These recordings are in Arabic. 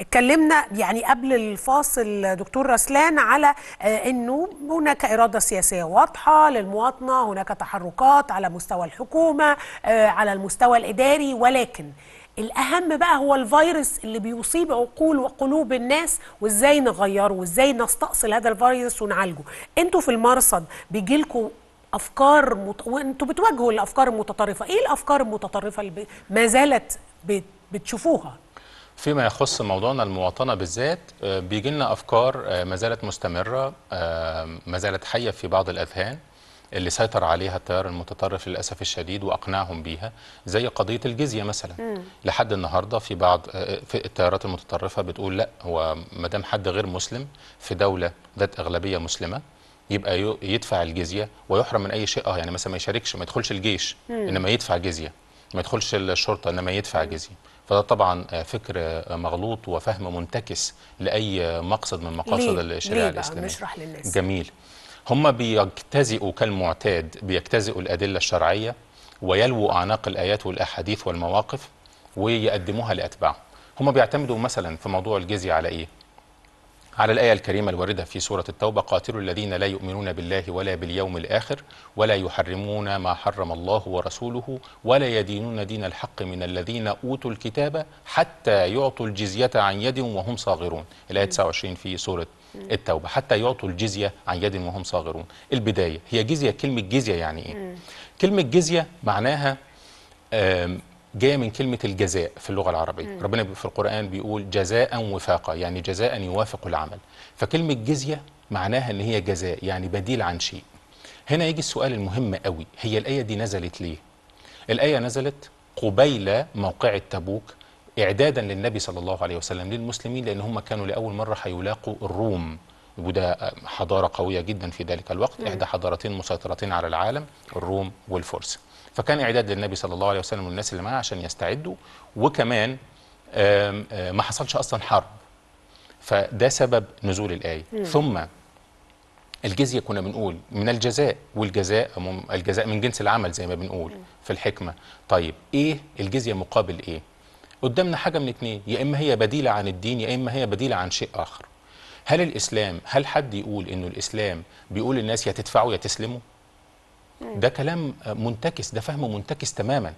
اتكلمنا يعني قبل الفاصل دكتور رسلان على آه، انه هناك اراده سياسيه واضحه للمواطنه، هناك تحركات على مستوى الحكومه، آه، على المستوى الاداري ولكن الاهم بقى هو الفيروس اللي بيصيب عقول وقلوب الناس وازاي نغيره وازاي نستأصل هذا الفيروس ونعالجه. انتوا في المرصد بيجيلكم افكار مت... وانتوا بتواجهوا الافكار المتطرفه، ايه الافكار المتطرفه اللي ب... ما زالت بت... بتشوفوها؟ فيما يخص موضوعنا المواطنه بالذات آه، بيجي لنا افكار آه، ما زالت مستمره آه، ما زالت حيه في بعض الاذهان اللي سيطر عليها التيار المتطرف للاسف الشديد واقنعهم بيها زي قضيه الجزيه مثلا م. لحد النهارده في بعض في التيارات المتطرفه بتقول لا هو ما دام حد غير مسلم في دوله ذات اغلبيه مسلمه يبقى يدفع الجزيه ويحرم من اي شيء اه يعني مثلا ما يشاركش ما يدخلش الجيش م. انما يدفع جزيه ما يدخلش الشرطه انما يدفع جزيه فده طبعا فكر مغلوط وفهم منتكس لاي مقصد من مقاصد الشريعه الاسلاميه نشرح للناس جميل هم بيجتزئوا كالمعتاد بيجتزئوا الادله الشرعيه ويلووا اعناق الايات والاحاديث والمواقف ويقدموها لاتباعهم هم بيعتمدوا مثلا في موضوع الجزيه على ايه على الآية الكريمة الواردة في سورة التوبة قاتلوا الذين لا يؤمنون بالله ولا باليوم الآخر ولا يحرمون ما حرم الله ورسوله ولا يدينون دين الحق من الذين أوتوا الكتاب حتى يعطوا الجزية عن يد وهم صاغرون الآية 29 في سورة التوبة حتى يعطوا الجزية عن يد وهم صاغرون البداية هي جزية كلمة جزية يعني إيه؟ كلمة جزية معناها جايه من كلمه الجزاء في اللغه العربيه م. ربنا في القران بيقول جزاء وفاقا يعني جزاء يوافق العمل فكلمه جزيه معناها ان هي جزاء يعني بديل عن شيء هنا يجي السؤال المهم قوي هي الايه دي نزلت ليه الايه نزلت قبيل موقعة تبوك إعدادا للنبي صلى الله عليه وسلم للمسلمين لأن هم كانوا لأول مرة هيلاقوا الروم وده حضارة قوية جدا في ذلك الوقت إحدى حضارتين مسيطرتين على العالم الروم والفرس فكان إعداد للنبي صلى الله عليه وسلم والناس اللي معاه عشان يستعدوا وكمان آه، ما حصلش أصلا حرب فده سبب نزول الآية مم. ثم الجزية كنا بنقول من الجزاء والجزاء الجزاء من جنس العمل زي ما بنقول في الحكمة طيب إيه الجزية مقابل إيه قدامنا حاجة من اتنين يا إما هي بديلة عن الدين يا إما هي بديلة عن شيء آخر هل الإسلام هل حد يقول إنه الإسلام بيقول للناس يا تدفعوا يا تسلموا ده كلام منتكس ده فهم منتكس تماما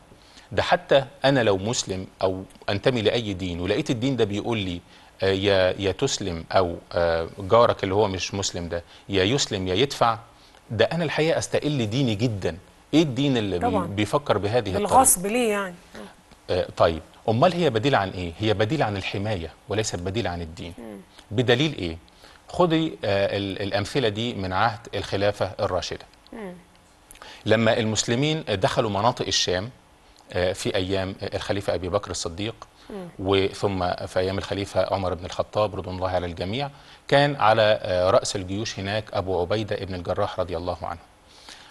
ده حتى انا لو مسلم او انتمي لاي دين ولقيت الدين ده بيقول لي آه، يا يا تسلم او آه، جارك اللي هو مش مسلم ده يا يسلم يا يدفع ده انا الحقيقه استقل ديني جدا ايه الدين اللي طبعا. بيفكر بهذه الطريقه الغصب ليه يعني آه، طيب امال هي بديل عن ايه هي بديل عن الحمايه وليست بديل عن الدين بدليل ايه خدي الامثله دي من عهد الخلافه الراشده م. لما المسلمين دخلوا مناطق الشام آه، في ايام آه، الخليفه ابي بكر الصديق وثم في ايام الخليفه عمر بن الخطاب رضوان الله على الجميع كان على آه، راس الجيوش هناك ابو عبيده بن الجراح رضي الله عنه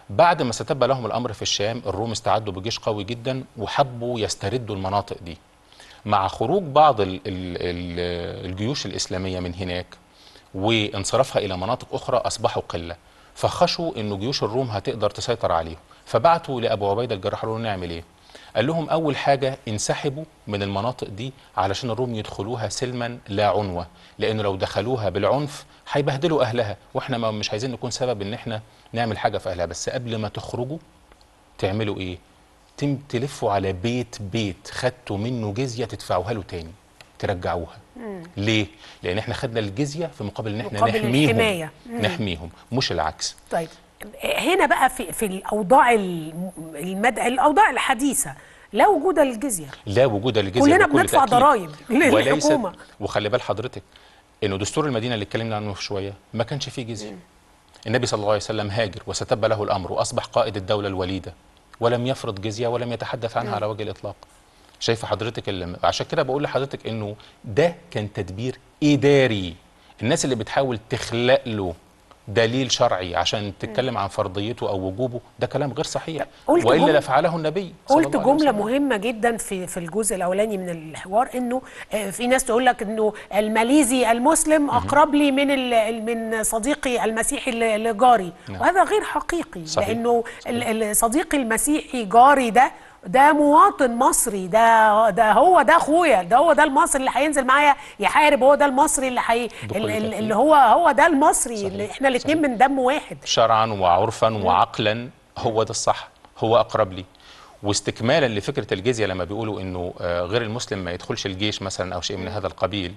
بعد ما استتب لهم الامر في الشام الروم استعدوا بجيش قوي جدا وحبوا يستردوا المناطق دي مع خروج بعض الجيوش الاسلاميه من هناك وانصرافها الى مناطق اخرى اصبحوا قله فخشوا انه جيوش الروم هتقدر تسيطر عليهم فبعتوا لابو عبيده الجراح قالوا نعمل ايه قال لهم اول حاجه انسحبوا من المناطق دي علشان الروم يدخلوها سلما لا عنوه لانه لو دخلوها بالعنف هيبهدلوا اهلها واحنا ما مش عايزين نكون سبب ان احنا نعمل حاجه في اهلها بس قبل ما تخرجوا تعملوا ايه تم تلفوا على بيت بيت خدتوا منه جزيه تدفعوها له تاني ترجعوها ليه؟ لان احنا خدنا الجزيه في مقابل ان احنا مقابل نحميهم الحماية. نحميهم مش العكس طيب هنا بقى في في الاوضاع المد... الاوضاع الحديثه لا وجود الجزيه لا وجود الجزيه كلنا بندفع ضرائب للحكومه وخلي بال حضرتك انه دستور المدينه اللي اتكلمنا عنه في شويه ما كانش فيه جزيه مم. النبي صلى الله عليه وسلم هاجر وستب له الامر واصبح قائد الدوله الوليده ولم يفرض جزيه ولم يتحدث عنها مم. على وجه الاطلاق شايفه حضرتك اللي عشان كده بقول لحضرتك انه ده كان تدبير اداري الناس اللي بتحاول تخلق له دليل شرعي عشان تتكلم عن فرضيته او وجوبه ده كلام غير صحيح والا لفعله النبي صلى قلت جمله مهمه جدا في في الجزء الاولاني من الحوار انه آه، في ناس تقول لك انه الماليزي المسلم اقرب لي من من صديقي المسيحي لجاري نعم. وهذا غير حقيقي صحيح. لانه صديقي المسيحي جاري ده ده مواطن مصري ده ده هو ده اخويا ده هو ده المصري اللي هينزل معايا يحارب هو ده المصري اللي حي... اللي, اللي هو هو ده المصري صحيح. اللي احنا الاثنين من دم واحد شرعا وعرفا وعقلا هو ده الصح هو اقرب لي واستكمالا لفكره الجزيه لما بيقولوا انه آه، غير المسلم ما يدخلش الجيش مثلا او شيء من هذا القبيل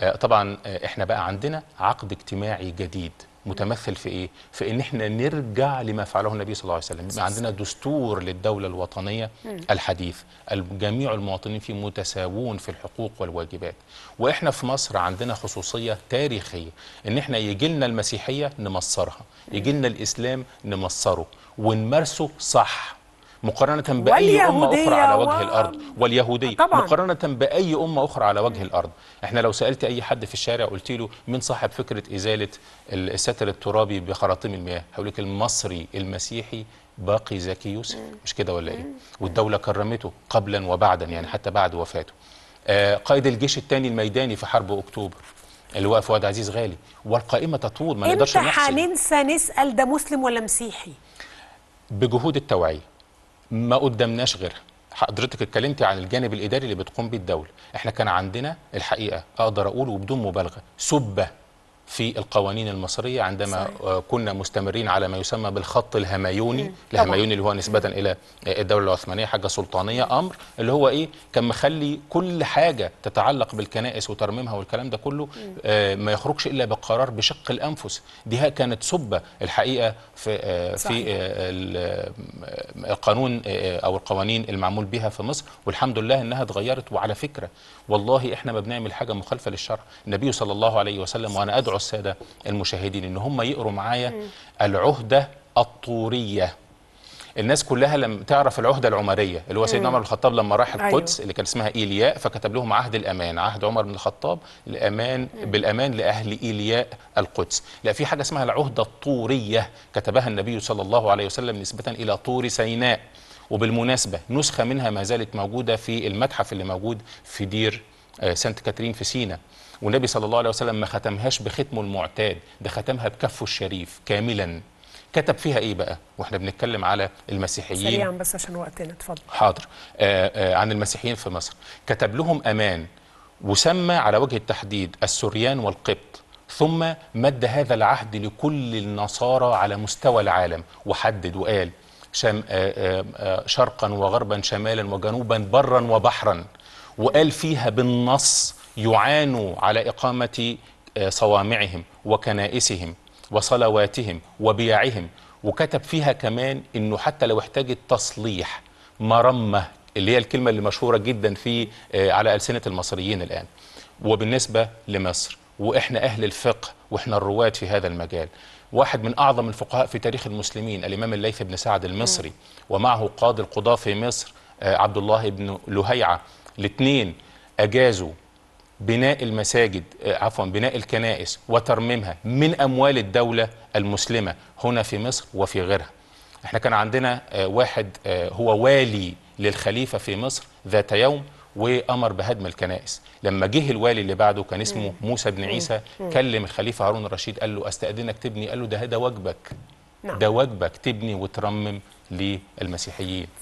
آه، طبعا آه، احنا بقى عندنا عقد اجتماعي جديد متمثل في ايه في ان احنا نرجع لما فعله النبي صلى الله عليه وسلم يبقى عندنا دستور للدوله الوطنيه الحديث جميع المواطنين فيه متساوون في الحقوق والواجبات واحنا في مصر عندنا خصوصيه تاريخيه ان احنا يجي لنا المسيحيه نمصرها يجي لنا الاسلام نمصره ونمارسه صح مقارنة بأي أمة أخرى على وجه و... الأرض واليهودية طبعا. مقارنة بأي أمة أخرى على وجه الأرض احنا لو سألت أي حد في الشارع قلت له مين صاحب فكرة إزالة الستر الترابي بخراطيم المياه هقول لك المصري المسيحي باقي زكي يوسف مش كده ولا إيه والدولة كرمته قبلا وبعدا يعني حتى بعد وفاته آه قائد الجيش الثاني الميداني في حرب أكتوبر اللي هو فؤاد عزيز غالي والقائمة تطول ما نقدرش نحصي امتى هننسى نسأل ده مسلم ولا مسيحي بجهود التوعيه ما قدامناش غيرها حضرتك اتكلمتي عن الجانب الاداري اللي بتقوم بيه الدوله احنا كان عندنا الحقيقه اقدر اقول وبدون مبالغه سبه في القوانين المصرية عندما صحيح. آه، كنا مستمرين على ما يسمى بالخط الهمايوني الهمايوني اللي هو نسبة إلى الدولة العثمانية حاجة سلطانية أمر اللي هو إيه كان مخلي كل حاجة تتعلق بالكنائس وترميمها والكلام ده كله آه ما يخرجش إلا بقرار بشق الأنفس دي كانت سبة الحقيقة في, آه في آه،, آه القانون آه،, آه أو القوانين المعمول بها في مصر والحمد لله إنها اتغيرت وعلى فكرة والله إحنا ما بنعمل حاجة مخالفة للشرع النبي صلى الله عليه وسلم وأنا أدعو ندعو الساده المشاهدين ان هم يقروا معايا العهده الطوريه الناس كلها لم تعرف العهده العمريه اللي هو سيدنا عمر بن الخطاب لما راح أيوه. القدس أيوه. اللي كان اسمها ايلياء فكتب لهم عهد الامان عهد عمر بن الخطاب الامان بالامان لاهل ايلياء القدس لا في حاجه اسمها العهده الطوريه كتبها النبي صلى الله عليه وسلم نسبه الى طور سيناء وبالمناسبه نسخه منها ما زالت موجوده في المتحف اللي موجود في دير آه، سانت كاترين في سينا والنبي صلى الله عليه وسلم ما ختمهاش بختمه المعتاد ده ختمها بكفه الشريف كاملا كتب فيها ايه بقى واحنا بنتكلم على المسيحيين سريعا بس عشان وقتنا اتفضل حاضر آآ آه، آآ آه، عن المسيحيين في مصر كتب لهم امان وسمى على وجه التحديد السريان والقبط ثم مد هذا العهد لكل النصارى على مستوى العالم وحدد وقال شم آآ آه، آآ شرقا وغربا شمالا وجنوبا برا وبحرا وقال فيها بالنص يعانوا على إقامة آه، صوامعهم وكنائسهم وصلواتهم وبيعهم وكتب فيها كمان انه حتى لو احتاجت تصليح مرمه اللي هي الكلمه اللي مشهوره جدا في آه، على السنه المصريين الان وبالنسبه لمصر واحنا اهل الفقه واحنا الرواد في هذا المجال واحد من اعظم الفقهاء في تاريخ المسلمين الامام الليث بن سعد المصري ومعه قاضي القضاه في مصر آه، عبد الله بن لهيعه الاثنين اجازوا بناء المساجد آه، عفوا بناء الكنائس وترميمها من اموال الدوله المسلمه هنا في مصر وفي غيرها. احنا كان عندنا آه، واحد آه، هو والي للخليفه في مصر ذات يوم وامر بهدم الكنائس لما جه الوالي اللي بعده كان اسمه موسى بن عيسى كلم الخليفه هارون الرشيد قال له استاذنك تبني قال له ده ده واجبك نعم. ده واجبك تبني وترمم للمسيحيين